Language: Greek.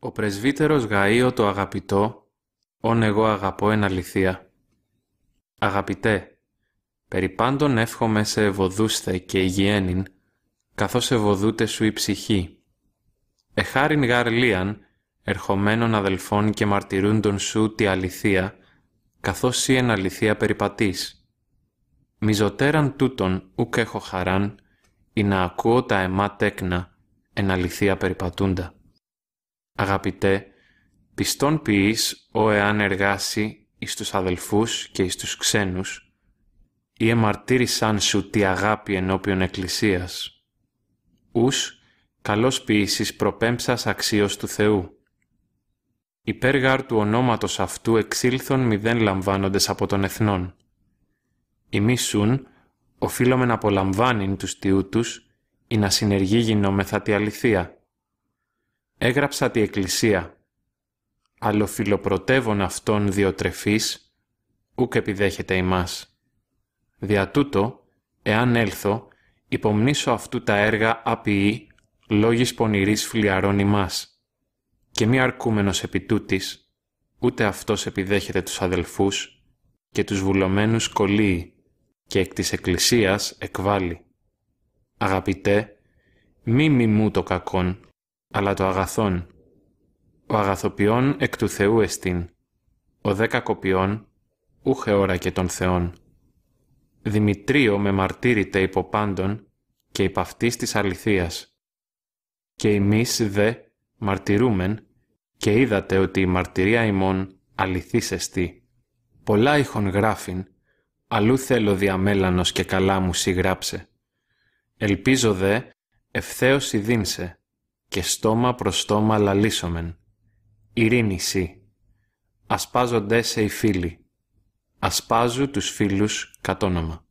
Ο πρεσβύτερος Γαΐο το αγαπητό, όν εγώ αγαπώ εν αληθεία. Αγαπητέ, περί πάντων εύχομαι σε ευωδούστε και υγιένην, καθώς ευωδούτε σου η ψυχή. Εχάριν γαρλίαν, ερχομένων αδελφών και μαρτυρούντων σου τη αληθεία, καθώς σύ εν αληθεία περιπατείς. Μιζωτέραν τούτον ουκ έχω χαράν, ή να ακούω τα αιμά τέκνα, εν αληθεία περιπατούντα. Αγαπητέ, πιστόν ποιείς, ο εάν εργάσει εις τους αδελφούς και εις τους ξένους, ή εμαρτύρησαν σου τη αγάπη ενώπιον εκκλησίας. Ους, καλός ποιήσεις προπέμψας αξίως του Θεού. Υπέργαρ του ονόματος αυτού εξήλθον μηδέν λαμβάνοντες από των εθνών. Ημίσουν, να απολαμβάνειν τους τιού τους, ή να συνεργεί γινόμεθα τη αληθεία έγραψα τη Εκκλησία. Αλλοφιλοπρωτεύων αυτών διοτρεφής, ούκ επιδέχεται ημάς. Δια τούτο, εάν έλθω, υπομνήσω αυτού τα έργα απειή, λόγις πονηρής φλιαρών ημάς. Και μη αρκούμενος επί ούτε αυτός επιδέχεται τους αδελφούς και τους βουλωμένους κολλεί και εκ της Εκκλησίας εκβάλλει. Αγαπητέ, μη μιμού το κακόν, αλλά το αγαθόν. Ο αγαθοποιών εκ του Θεού εστίν, ο δε ούχε ώρα και των Θεών. Δημητρίο με μαρτύρηται υπό πάντων και υπ' αυτής της αληθείας. Και εμείς δε μαρτυρούμεν και είδατε ότι η μαρτυρία ημών αληθής εστί. Πολλά ηχον γράφειν, αλλού θέλω διαμέλανος και καλά μου συγγράψε. Ελπίζω δε ευθέως ειδίνσε και στόμα προς στόμα λαλίσομεν. Ειρήνη σύ. Ασπάζονται σε οι φίλοι. Ασπάζου τους φίλους κατ' όνομα.